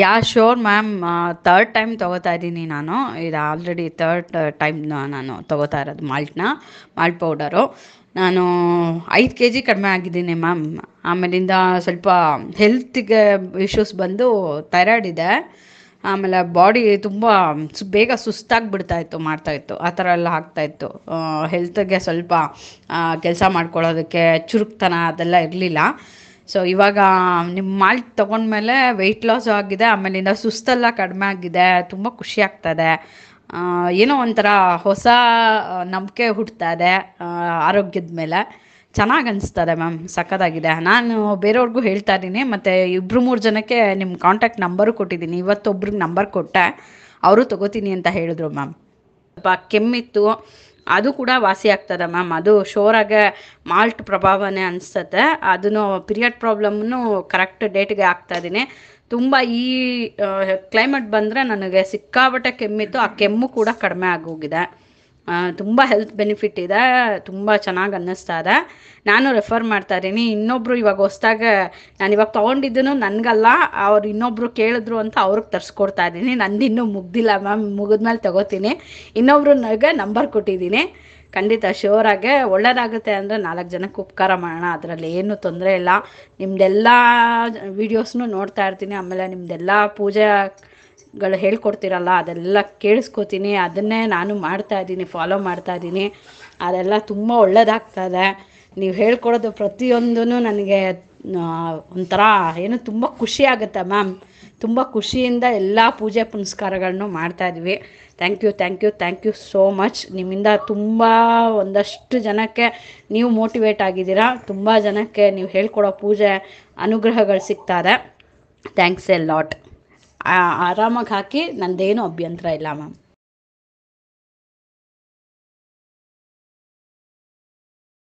ಯಾ sure ma'am third time ತೊಗೋತಾ ಇದ್ದೀನಿ ನಾನು ಇದು ಆಲ್ರೆಡಿ ತರ್ಡ್ ಟೈಮ್ ನಾನು ತೊಗೋತಾ ಇರೋದು ಮಾಲ್ಟ್ನ ಮಾಲ್ಟ್ ಪೌಡರು ನಾನು ಐದು ಕೆ ಜಿ ಕಡಿಮೆ ಆಗಿದ್ದೀನಿ ಮ್ಯಾಮ್ ಆಮೇಲಿಂದ ಸ್ವಲ್ಪ ಹೆಲ್ತ್ಗೆ ಇಶ್ಯೂಸ್ ಬಂದು ಥೈರಾಯ್ಡ್ ಇದೆ ಆಮೇಲೆ ಬಾಡಿ ತುಂಬ ಬೇಗ ಸುಸ್ತಾಗಿ ಮಾಡ್ತಾ ಇತ್ತು ಆ ಥರ ಎಲ್ಲ ಇತ್ತು ಹೆಲ್ತ್ಗೆ ಸ್ವಲ್ಪ ಕೆಲಸ ಮಾಡ್ಕೊಳ್ಳೋದಕ್ಕೆ ಚುರುಕ್ತನ ಅದೆಲ್ಲ ಇರಲಿಲ್ಲ ಸೊ ಇವಾಗ ನಿಮ್ಮ ಮಾಲ್ಟ್ ತೊಗೊಂಡ್ಮೇಲೆ ವೆಯ್ಟ್ ಲಾಸ್ ಆಗಿದೆ ಆಮೇಲಿಂದ ಸುಸ್ತೆಲ್ಲ ಕಡಿಮೆ ಆಗಿದೆ ತುಂಬ ಖುಷಿ ಆಗ್ತದೆ ಏನೋ ಒಂಥರ ಹೊಸ ನಂಬಿಕೆ ಇದೆ ಆರೋಗ್ಯದ ಮೇಲೆ ಚೆನ್ನಾಗಿ ಅನಿಸ್ತದೆ ಮ್ಯಾಮ್ ಸಖತ್ತಾಗಿದೆ ನಾನು ಬೇರೆಯವ್ರಿಗೂ ಹೇಳ್ತಾ ಇದ್ದೀನಿ ಮತ್ತು ಇಬ್ಬರು ಮೂರು ಜನಕ್ಕೆ ನಿಮ್ಮ ಕಾಂಟ್ಯಾಕ್ಟ್ ನಂಬರು ಕೊಟ್ಟಿದ್ದೀನಿ ಇವತ್ತೊಬ್ರಿಗೆ ನಂಬರ್ ಕೊಟ್ಟೆ ಅವರು ತಗೋತೀನಿ ಅಂತ ಹೇಳಿದ್ರು ಮ್ಯಾಮ್ ಸ್ವಲ್ಪ ಕೆಮ್ಮಿತ್ತು ಅದು ಕೂಡ ವಾಸಿ ಆಗ್ತದ ಮ್ಯಾಮ್ ಅದು ಶೋರಾಗೆ ಮಾಲ್ಟ್ ಪ್ರಭಾವನೇ ಅನಿಸ್ತದೆ ಅದನ್ನು ಪಿರಿಯಡ್ ಪ್ರಾಬ್ಲಮ್ನು ಕರೆಕ್ಟ್ ಡೇಟ್ಗೆ ಆಗ್ತಾ ಇದ್ದೀನಿ ತುಂಬ ಈ ಕ್ಲೈಮೇಟ್ ಬಂದರೆ ನನಗೆ ಸಿಕ್ಕಾಪಟ್ಟೆ ಕೆಮ್ಮಿತ್ತು ಆ ಕೆಮ್ಮು ಕೂಡ ಕಡಿಮೆ ಆಗೋಗಿದೆ ತುಂಬ ಹೆಲ್ತ್ ಬೆನಿಫಿಟ್ ಇದೆ ತುಂಬ ಚೆನ್ನಾಗಿ ಅನ್ನಿಸ್ತಾ ಇದೆ ನಾನು ರೆಫರ್ ಮಾಡ್ತಾ ಇದ್ದೀನಿ ಇನ್ನೊಬ್ಬರು ಇವಾಗ ಹೊಸ್ದಾಗ ನಾನು ಇವಾಗ ತೊಗೊಂಡಿದ್ದನ್ನು ನನಗಲ್ಲ ಅವ್ರು ಇನ್ನೊಬ್ಬರು ಕೇಳಿದ್ರು ಅಂತ ಅವ್ರಿಗೆ ತರಿಸ್ಕೊಡ್ತಾ ಇದ್ದೀನಿ ನಂದು ಇನ್ನೂ ಮುಗ್ದಿಲ್ಲ ಮ್ಯಾಮ್ ಮುಗಿದ್ಮೇಲೆ ತಗೋತೀನಿ ಇನ್ನೊಬ್ರು ನನಗೆ ನಂಬರ್ ಕೊಟ್ಟಿದ್ದೀನಿ ಖಂಡಿತ ಆಗಿ ಒಳ್ಳೆಯದಾಗುತ್ತೆ ಅಂದರೆ ನಾಲ್ಕು ಜನಕ್ಕೆ ಉಪಕಾರ ಮಾಡೋಣ ಅದರಲ್ಲಿ ಏನು ತೊಂದರೆ ಇಲ್ಲ ನಿಮ್ಮದೆಲ್ಲ ವೀಡಿಯೋಸ್ನೂ ನೋಡ್ತಾ ಇರ್ತೀನಿ ಆಮೇಲೆ ನಿಮ್ಮದೆಲ್ಲ ಪೂಜೆ ಗಳು ಹೇಳ್ಕೊಡ್ತೀರಲ್ಲ ಅದೆಲ್ಲ ಕೇಳಿಸ್ಕೊತೀನಿ ಅದನ್ನೇ ನಾನು ಮಾಡ್ತಾ ಇದ್ದೀನಿ ಫಾಲೋ ಮಾಡ್ತಾ ಇದ್ದೀನಿ ಅದೆಲ್ಲ ತುಂಬ ಇದೆ ನೀವು ಹೇಳ್ಕೊಡೋದು ಪ್ರತಿಯೊಂದೂ ನನಗೆ ಒಂಥರ ಏನು ತುಂಬ ಖುಷಿ ಆಗುತ್ತೆ ಮ್ಯಾಮ್ ತುಂಬ ಖುಷಿಯಿಂದ ಎಲ್ಲ ಪೂಜೆ ಪುನಸ್ಕಾರಗಳನ್ನು ಮಾಡ್ತಾಯಿದ್ವಿ thank you thank you thank you so much ನಿಮ್ಮಿಂದ ತುಂಬ ಒಂದಷ್ಟು ಜನಕ್ಕೆ ನೀವು ಮೋಟಿವೇಟ್ ಆಗಿದ್ದೀರಾ ತುಂಬ ಜನಕ್ಕೆ ನೀವು ಹೇಳ್ಕೊಡೋ ಪೂಜೆ ಅನುಗ್ರಹಗಳು ಸಿಗ್ತಾರೆ ಥ್ಯಾಂಕ್ಸ್ ಎ ಲಾಟ್ ಆರಾಮಾಗಿ ಹಾಕಿ ನಂದೇನು ಅಭ್ಯಂತರ ಇಲ್ಲ ಮ್ಯಾಮ್